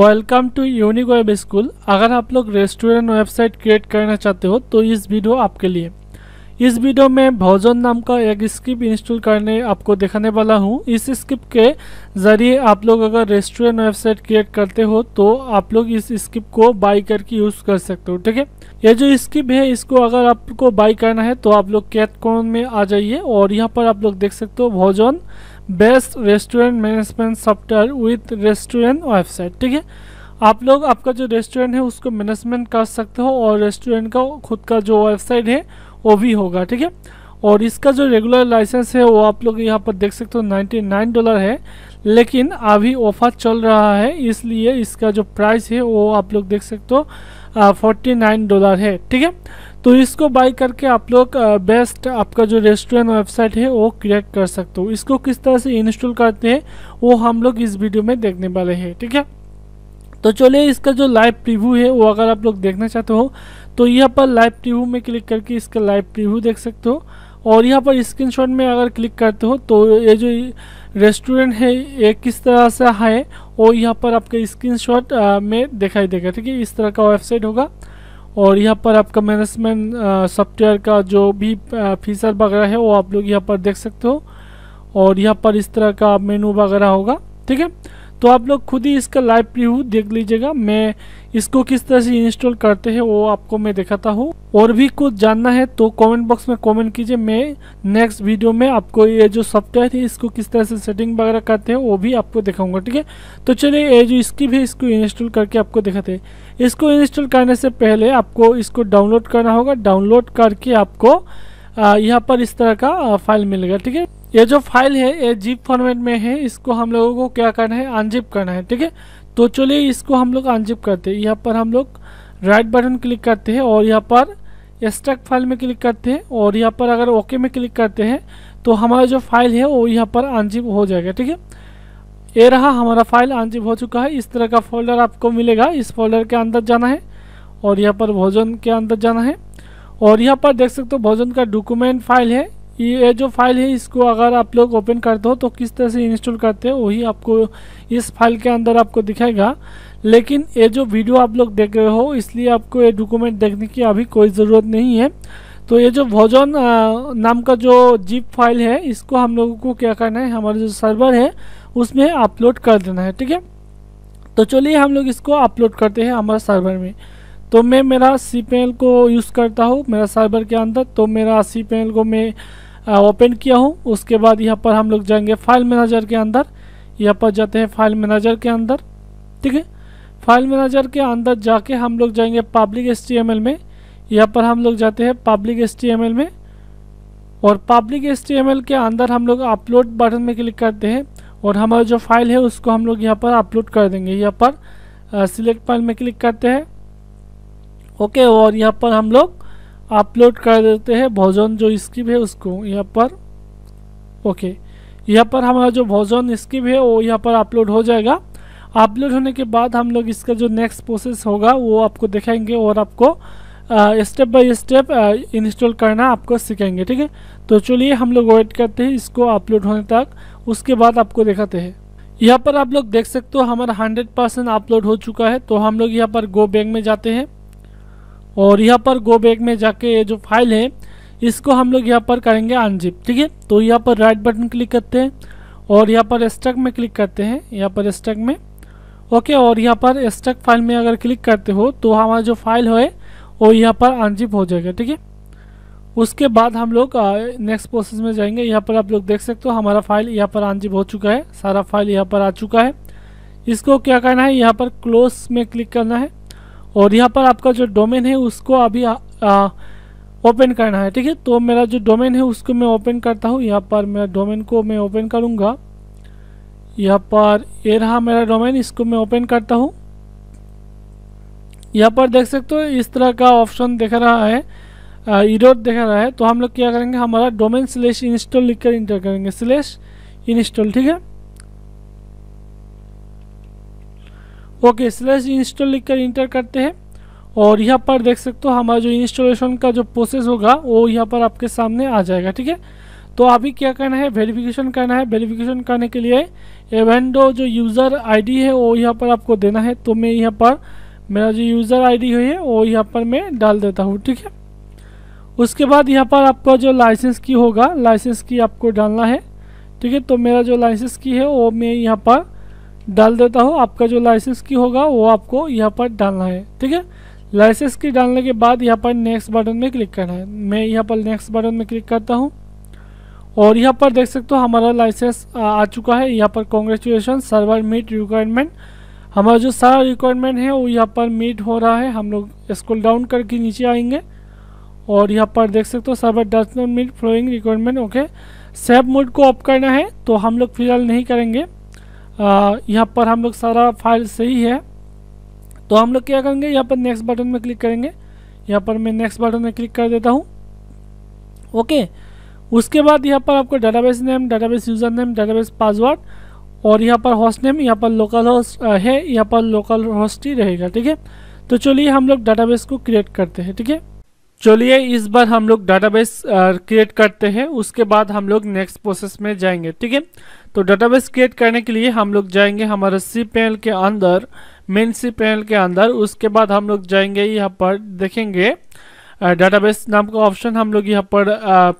welcome to unique web school अगर आप लोग रेस्टोरेंट वेबसाइट क्रिएट करना चाहते हो तो इस वीडियो आपके लिए इस वीडियो में भोजन नाम का एक स्क्रिप्ट इंस्टॉल करने आपको दिखाने वाला हूँ इस स्क्रिप्ट के ज़रिए आप लोग अगर रेस्टोरेंट वेबसाइट क्रिएट करते हो तो आप लोग इस स्क्रिप्ट को बाई करके यूज़ कर सकते हो ठीक है ये जो स्क्रिप्ट है इसको अगर आपको बाई करना है तो आप लोग कैट में आ जाइए और यहाँ पर आप लोग देख सकते हो Bhojan best restaurant management software with restaurant website ठीक है आप लोग आपका जो रेस्टोरेंट है उसको मैनेजमेंट कर सकते हो और रेस्टोरेंट का खुद का जो वेबसाइट है वो भी होगा ठीक है और इसका जो रेगुलर लाइसेंस है वो आप लोग यहाँ पर देख सकते हो 99 डॉलर है लेकिन अभी ऑफर चल रहा है इसलिए इसका जो प्राइस है वो आप लोग देख सकते हो फोर्टी नाइन डॉलर है ठीक है तो इसको बाई करके आप लोग बेस्ट आपका जो रेस्टोरेंट वेबसाइट है वो क्रिएट कर सकते हो इसको किस तरह से इंस्टॉल करते हैं वो हम लोग इस वीडियो में देखने वाले हैं ठीक है तो चलिए इसका जो लाइव प्रिव्यू है वो अगर आप लोग देखना चाहते हो तो यहाँ पर लाइव प्रिव्यू में क्लिक करके इसका लाइव प्रिव्यू देख सकते हो और यहाँ पर स्क्रीनशॉट में अगर क्लिक करते हो तो ये जो रेस्टोरेंट है ये किस तरह से है वो यहाँ पर आपका स्क्रीनशॉट में दिखाई देगा ठीक है इस तरह का वेबसाइट होगा और यहाँ पर आपका मैनेजमेंट सॉफ्टवेयर का जो भी फीचर वगैरह है वो आप लोग यहाँ पर देख सकते हो और यहाँ पर इस तरह का मेनू वगैरह होगा ठीक है तो आप लोग खुद ही इसका लाइव प्रीव्यू देख लीजिएगा मैं इसको किस तरह से इंस्टॉल करते हैं वो आपको मैं दिखाता हूँ और भी कुछ जानना है तो कमेंट बॉक्स में कमेंट कीजिए मैं नेक्स्ट वीडियो में आपको ये जो सॉफ्टवेयर है इसको किस तरह से सेटिंग वगैरह करते हैं वो भी आपको दिखाऊंगा ठीक है तो चलिए ये जो स्किप है इसको इंस्टॉल करके आपको दिखाते हैं इसको इंस्टॉल करने से पहले आपको इसको डाउनलोड करना होगा डाउनलोड करके आपको यहाँ पर इस तरह का फाइल मिलेगा ठीक है ये जो फाइल है ये जीप फॉर्मेट में है इसको हम लोगों को क्या करना है अनजिप करना है ठीक है तो चलिए इसको हम लोग अनजिप करते हैं यहाँ पर हम लोग राइट बटन क्लिक करते हैं और यहाँ पर एक्स्ट्रैक्ट फाइल में क्लिक करते हैं और यहाँ पर अगर ओके में क्लिक करते हैं तो हमारा जो फाइल है वो यहाँ पर अनजिप हो जाएगा ठीक है ये रहा हमारा फाइल अनजिप हो चुका है इस तरह का फोल्डर आपको मिलेगा इस फोल्डर के अंदर जाना है और यहाँ पर भोजन के अंदर जाना है और यहाँ पर देख सकते हो भोजन का डॉक्यूमेंट फाइल है ये जो फाइल है इसको अगर आप लोग ओपन करते हो तो किस तरह से इंस्टॉल करते हो वही आपको इस फाइल के अंदर आपको दिखाएगा लेकिन ये जो वीडियो आप लोग देख रहे हो इसलिए आपको ये डॉक्यूमेंट देखने की अभी कोई ज़रूरत नहीं है तो ये जो भोजन नाम का जो जीप फाइल है इसको हम लोगों को क्या करना है हमारा जो सर्वर है उसमें अपलोड कर देना है ठीक है तो चलिए हम लोग इसको अपलोड करते हैं हमारे सर्वर में तो मैं मेरा सी को यूज़ करता हूँ मेरा साइबर के अंदर तो मेरा सी को मैं ओपन किया हूँ उसके बाद यहाँ पर हम लोग जाएंगे फाइल मैनेजर के अंदर यहाँ पर जाते हैं फाइल मैनेजर के अंदर ठीक है फाइल मैनेजर के अंदर जाके हम लोग जाएंगे पब्लिक एस में यहाँ पर हम लोग जाते हैं पब्लिक एस में और पब्लिक एस के अंदर हम लोग अपलोड बटन में क्लिक करते हैं और हमारा जो फाइल है उसको हम लोग यहाँ पर अपलोड कर देंगे यहाँ पर सिलेक्ट फाइल में क्लिक करते हैं ओके और यहाँ पर हम लोग अपलोड कर देते हैं भोजन जो स्किप है उसको यहाँ पर ओके यहाँ पर हमारा जो भोजन स्किप है वो यहाँ पर अपलोड हो जाएगा अपलोड होने के बाद हम लोग इसका जो नेक्स्ट प्रोसेस होगा वो आपको दिखाएंगे और आपको स्टेप बाय स्टेप इंस्टॉल करना आपको सिखाएंगे ठीक है तो चलिए हम लोग वेट करते हैं इसको अपलोड होने तक उसके बाद आपको दिखाते हैं यहाँ पर आप लोग देख सकते हो हमारा 100 परसेंट अपलोड हो चुका है तो हम लोग यहाँ पर गो बैंक में जाते हैं और यहाँ पर गो बैक में जाके ये जो फाइल है इसको हम लोग यहाँ पर करेंगे अनजिप ठीक है तो यहाँ पर राइट बटन क्लिक करते हैं और यहाँ पर स्टक में क्लिक करते हैं यहाँ पर स्टक में ओके और यहाँ पर स्टक फाइल में अगर क्लिक करते हो तो हमारा जो फाइल है वो यहाँ पर अनजिप हो जाएगा ठीक है उसके बाद हम लोग नेक्स्ट प्रोसेस में जाएंगे यहाँ पर आप लोग देख सकते हो हमारा फाइल यहाँ पर अनजिप हो चुका है सारा फाइल यहाँ पर आ चुका है इसको क्या करना है यहाँ पर क्लोज में क्लिक करना है और यहाँ पर आपका जो डोमेन है उसको अभी ओपन करना है ठीक है तो मेरा जो डोमेन है उसको मैं ओपन करता हूँ यहाँ पर मेरा डोमेन को मैं ओपन करूँगा यहाँ पर ये रहा मेरा डोमेन इसको मैं ओपन करता हूँ यहाँ पर देख सकते हो इस तरह का ऑप्शन दिख रहा है इरोड दिख रहा है तो हम लोग क्या करेंगे हमारा डोमेन स्लेश इंस्टॉल लिख कर इंटर करेंगे स्लेश इंस्टॉल ठीक है ओके स्लैश इंस्टॉल लिख कर इंटर करते हैं और यहाँ पर देख सकते हो हमारा जो इंस्टॉलेशन का जो प्रोसेस होगा वो यहाँ पर आपके सामने आ जाएगा ठीक है तो अभी क्या करना है वेरिफिकेशन करना है वेरिफिकेशन करने के लिए एवेंडो जो यूज़र आईडी है वो यहाँ पर आपको देना है तो मैं यहाँ पर मेरा जो यूज़र आईडी है वो यहाँ पर मैं डाल देता हूँ ठीक है उसके बाद यहाँ पर आपका जो लाइसेंस की होगा लाइसेंस की आपको डालना है ठीक है तो मेरा जो लाइसेंस की है वो मैं यहाँ पर डाल देता हूँ आपका जो लाइसेंस की होगा वो आपको यहाँ पर डालना है ठीक है लाइसेंस की डालने के बाद यहाँ पर नेक्स्ट बटन में क्लिक करना है मैं यहाँ पर नेक्स्ट बटन में क्लिक करता हूँ और यहाँ पर देख सकते हो हमारा लाइसेंस आ चुका है यहाँ पर कॉन्ग्रेचुलेसन सर्वर मीट रिक्वायरमेंट हमारा जो सारा रिक्वायरमेंट है वो यहाँ पर मीट हो रहा है हम लोग स्कूल डाउन करके नीचे आएंगे और यहाँ पर देख सकते हो server dot meet flowing requirement okay save mode को ऑफ करना है तो हम लोग फिलहाल नहीं करेंगे यहाँ पर हम लोग सारा फाइल सही है तो हम लोग क्या करेंगे यहाँ पर नेक्स्ट बटन में क्लिक करेंगे यहाँ पर मैं नेक्स्ट बटन में क्लिक कर देता हूँ ओके उसके बाद यहाँ पर आपको database name database user name database password और यहाँ पर हॉस्ट नेम यहाँ पर लोकल होस्ट है यहाँ पर लोकल होस्ट ही रहेगा ठीक है तो चलिए हम लोग डाटाबेस को क्रिएट करते हैं ठीक है चलिए इस बार हम लोग डाटाबेस क्रिएट करते हैं उसके बाद हम लोग नेक्स्ट प्रोसेस में जाएंगे ठीक है तो डाटाबेस क्रिएट करने के लिए हम लोग जाएंगे हमारे सी पैनल के अंदर मेन सी पैनल के अंदर उसके बाद हम लोग जाएंगे यहाँ पर देखेंगे डाटाबेस नाम का ऑप्शन हम लोग यहाँ पर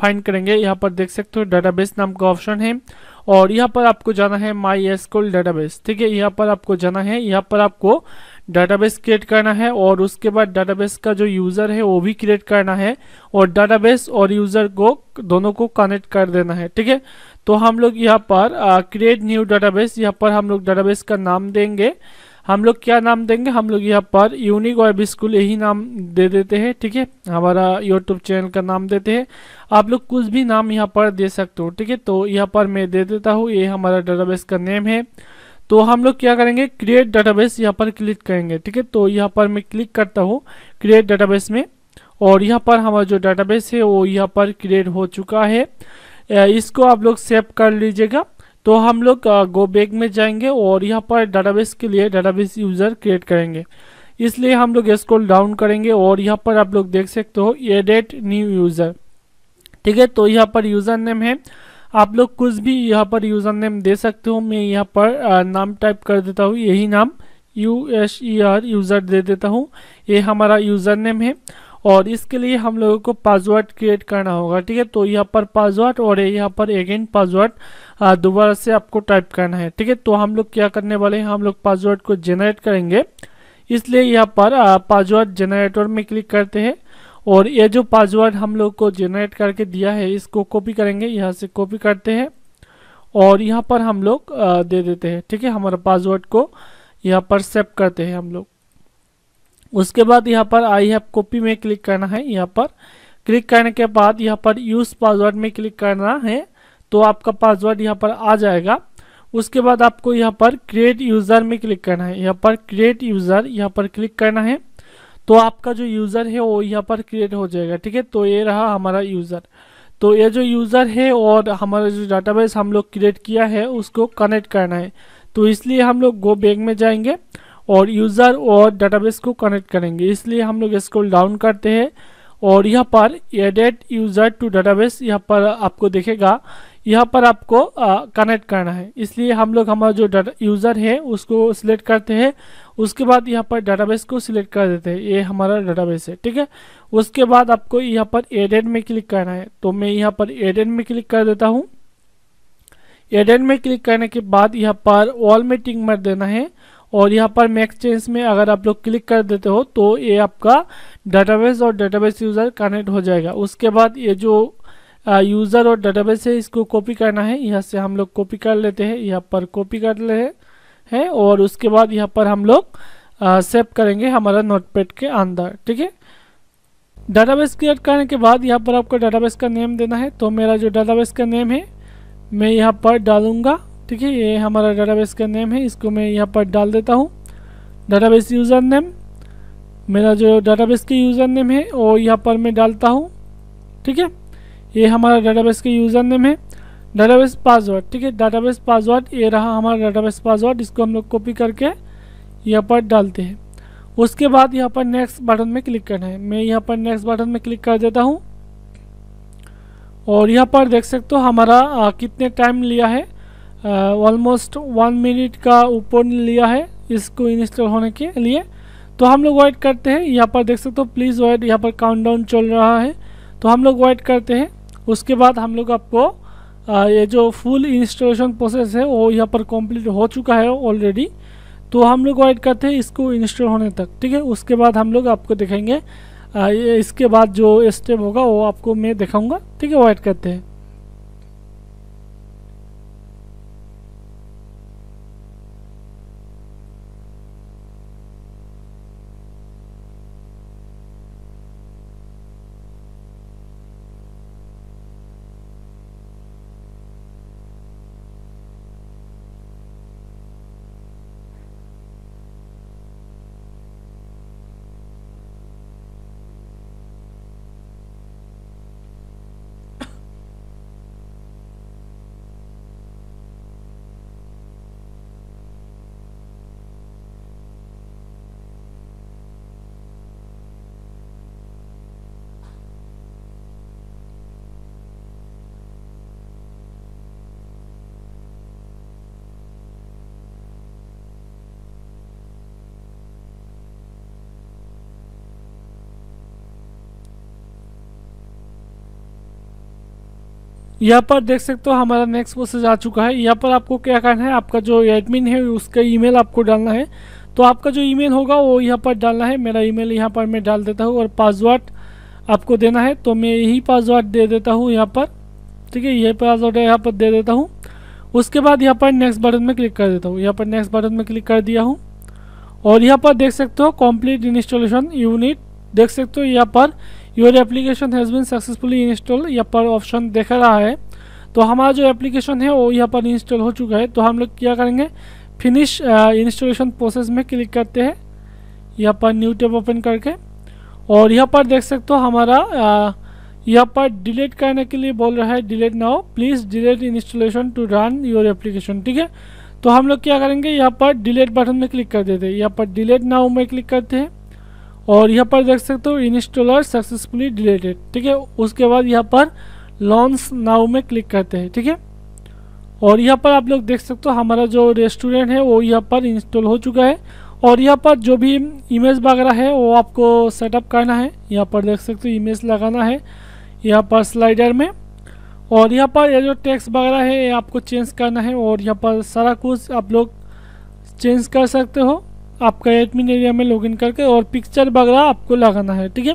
फाइंड करेंगे यहाँ पर देख सकते हो डाटाबेस नाम का ऑप्शन है और यहाँ पर आपको जाना है माई एसकोल डाटाबेस ठीक है यहाँ पर आपको जाना है यहाँ पर आपको डाटाबेस क्रिएट करना है और उसके बाद डाटाबेस का जो यूज़र है वो भी क्रिएट करना है और डाटाबेस और यूज़र को दोनों को कनेक्ट कर देना है ठीक है तो हम लोग यहाँ पर क्रिएट न्यू डाटाबेस यहाँ पर हम लोग डाटाबेस का नाम देंगे हम लोग क्या नाम देंगे हम लोग यहाँ पर यूनिक वेब स्कूल यही नाम दे देते हैं ठीक है हमारा यूट्यूब चैनल का नाम देते हैं आप लोग कुछ भी नाम यहाँ पर दे सकते हो ठीक है तो यहाँ पर मैं दे देता हूँ ये हमारा डाटाबेस का नेम है तो हम लोग क्या करेंगे क्रिएट डाटाबेस यहाँ पर क्लिक करेंगे ठीक है तो यहाँ पर मैं क्लिक करता हूँ क्रिएट डाटाबेस में और यहाँ पर हमारा जो डाटाबेस है वो यहाँ पर क्रिएट हो चुका है इसको आप लोग सेव कर लीजिएगा तो हम लोग गो बैक में जाएंगे और यहाँ पर डाटाबेस के लिए डाटाबेस यूज़र क्रिएट करेंगे इसलिए हम लोग स्क्रॉल डाउन करेंगे और यहाँ पर आप लोग देख सकते हो एडेट न्यू यूज़र ठीक है तो यहाँ पर यूज़र नेम है आप लोग कुछ भी यहाँ पर यूज़र नेम दे सकते हो मैं यहाँ पर नाम टाइप कर देता हूँ यही नाम U S E R user दे देता हूँ ये हमारा यूज़र नेम है और इसके लिए हम लोगों को पासवर्ड क्रिएट करना होगा ठीक है तो यहाँ पर पासवर्ड और यहाँ पर अगेन पासवर्ड दोबारा से आपको टाइप करना है ठीक है तो हम लोग क्या करने वाले हैं हम लोग पासवर्ड को जेनरेट करेंगे इसलिए यहाँ पर पासवर्ड जेनरेटर में क्लिक करते हैं और ये जो पासवर्ड हम लोग को जेनरेट करके दिया है इसको कॉपी करेंगे यहाँ से कॉपी करते हैं और यहाँ पर हम लोग दे देते हैं ठीक है हमारा पासवर्ड को यहाँ पर सेव करते हैं हम लोग उसके बाद यहाँ पर आई हैव कॉपी में क्लिक करना है यहाँ पर क्लिक करने के बाद यहाँ पर यूज पासवर्ड में क्लिक करना है तो आपका पासवर्ड यहाँ पर आ जाएगा उसके बाद आपको यहाँ पर क्रिएट यूज़र में क्लिक करना है यहाँ पर क्रिएट यूज़र यहाँ पर क्लिक करना है तो आपका जो यूज़र है वो यहाँ पर क्रिएट हो जाएगा ठीक है तो ये रहा हमारा यूज़र तो ये जो यूज़र है और हमारा जो डाटाबेस हम लोग क्रिएट किया है उसको कनेक्ट करना है तो इसलिए हम लोग गो बैग में जाएंगे और यूज़र और डाटाबेस को कनेक्ट करेंगे इसलिए हम लोग इसको डाउन करते हैं और यहाँ पर एडेड यूज़र टू डाटाबेस यहाँ पर आपको देखेगा यहाँ पर आपको कनेक्ट करना है इसलिए हम लोग हमारा जो डाटा यूज़र है उसको सिलेक्ट करते हैं उसके बाद यहाँ पर डाटाबेस को सिलेक्ट कर देते हैं ये हमारा डाटाबेस है ठीक है उसके बाद आपको यहाँ पर एडेड में क्लिक करना है तो मैं यहाँ पर एडेड में क्लिक कर देता हूँ एडेड में क्लिक करने के बाद यहाँ पर ऑल में टिंग मर देना है और यहाँ पर मैक्स चेंज में अगर आप लोग क्लिक कर देते हो तो ये आपका डाटाबेस और डाटाबेस यूज़र कनेक्ट हो जाएगा उसके बाद ये जो यूज़र और डाटाबेस से इसको कॉपी करना है यहाँ से हम लोग कॉपी कर लेते हैं यहाँ पर कॉपी कर ले हैं और उसके बाद यहाँ पर हम लोग सेव करेंगे हमारा नोटपैड के अंदर ठीक है डाटाबेस क्रिएट करने के बाद यहाँ पर आपको डाटाबेस का नेम देना है तो मेरा जो डाटाबेस का नेम है मैं यहाँ पर डालूँगा ठीक है ये हमारा डाटाबेस का नेम है इसको मैं यहाँ पर डाल देता हूँ डाटाबेस यूज़र नेम मेरा जो डाटाबेस के यूज़र नेम है वो यहाँ पर मैं डालता हूँ ठीक है ये हमारा डाटाबेस के यूज़र नेम है डाटाबेस पासवर्ड ठीक है डाटाबेस पासवर्ड ये रहा हमारा डाटाबेस पासवर्ड इसको हम लोग कॉपी करके यहाँ पर डालते हैं उसके बाद यहाँ पर नेक्स्ट बटन में क्लिक करना है मैं यहाँ पर नेक्स्ट बटन में क्लिक कर देता हूँ और यहाँ पर देख सकते हो हमारा आ, कितने टाइम लिया है ऑलमोस्ट वन मिनट का ऊपर लिया है इसको इंस्टॉल होने के लिए तो हम लोग वेट करते हैं यहाँ पर देख सकते हो प्लीज़ वेट यहाँ पर काउंट चल रहा है तो हम लोग वेट करते हैं उसके बाद हम लोग आपको आ, ये जो फुल इंस्टॉलेशन प्रोसेस है वो यहाँ पर कंप्लीट हो चुका है ऑलरेडी तो हम लोग वाइट करते हैं इसको इंस्टॉल होने तक ठीक है उसके बाद हम लोग आपको दिखाएंगे आ, ये इसके बाद जो स्टेप होगा वो आपको मैं दिखाऊंगा ठीक है वाइट करते हैं यहाँ पर देख सकते हो हमारा नेक्स्ट प्रोसेस आ चुका है यहाँ पर आपको क्या करना है आपका जो एडमिन है उसका ईमेल आपको डालना है तो आपका जो ईमेल होगा वो यहाँ पर डालना है मेरा ईमेल यहाँ पर मैं डाल देता हूँ और पासवर्ड आपको देना है तो मैं यही पासवर्ड दे देता हूँ यहाँ पर ठीक है यही पासवर्ड यहाँ पर दे देता हूँ उसके बाद यहाँ पर नेक्स्ट बटन में क्लिक कर देता हूँ यहाँ पर नेक्स्ट बटन में क्लिक कर दिया हूँ और यहाँ पर देख सकते हो कॉम्प्लीट इंस्टॉलेशन यूनिट देख सकते हो यहाँ पर your application has been successfully install यहाँ पर ऑप्शन देखा रहा है तो हमारा जो एप्लीकेशन है वो यहाँ पर इंस्टॉल हो चुका है तो हम लोग क्या करेंगे फिनिश इंस्टॉलेशन प्रोसेस में क्लिक करते हैं यहाँ पर न्यू टैब ओपन करके और यहाँ पर देख सकते हो हमारा uh, यहाँ पर डिलीट करने के लिए बोल रहा है delete now please delete installation to run your application ठीक है तो हम लोग क्या करेंगे यहाँ पर डिलीट बटन में क्लिक कर देते हैं यहाँ पर डिलीट नाउ में क्लिक करते हैं और यहाँ पर देख सकते हो इंस्टॉलर सक्सेसफुली डिलेटेड ठीक है उसके बाद यहाँ पर लॉन्च नाउ में क्लिक करते हैं ठीक है और यहाँ पर आप लोग देख सकते हो हमारा जो रेस्टोरेंट है वो यहाँ पर इंस्टॉल हो चुका है और यहाँ पर जो भी इमेज वगैरह है वो आपको सेटअप करना है यहाँ पर देख सकते हो इमेज लगाना है यहाँ पर स्लाइडर में और यहाँ पर ये जो टैक्स वगैरह है ये आपको चेंज करना है और यहाँ पर सारा कुछ आप लोग चेंज कर सकते हो आपका एडमिन एरिया में लॉगिन करके और पिक्चर वगैरह आपको लगाना है ठीक है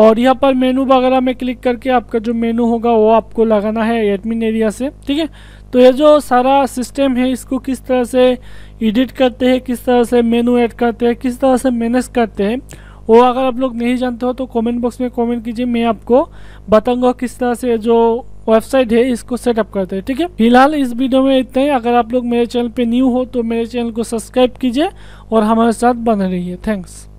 और यहाँ पर मेनू वगैरह में क्लिक करके आपका जो मेनू होगा वो आपको लगाना है एडमिन एरिया से ठीक है तो ये जो सारा सिस्टम है इसको किस तरह से एडिट करते हैं किस तरह से मेनू ऐड करते हैं किस तरह से मैनेज करते हैं वो अगर आप लोग नहीं जानते हो तो कमेंट बॉक्स में कमेंट कीजिए मैं आपको बताऊंगा किस तरह से जो वेबसाइट है इसको सेटअप करते हैं ठीक है फिलहाल इस वीडियो में इतना ही अगर आप लोग मेरे चैनल पे न्यू हो तो मेरे चैनल को सब्सक्राइब कीजिए और हमारे साथ बने रहिए थैंक्स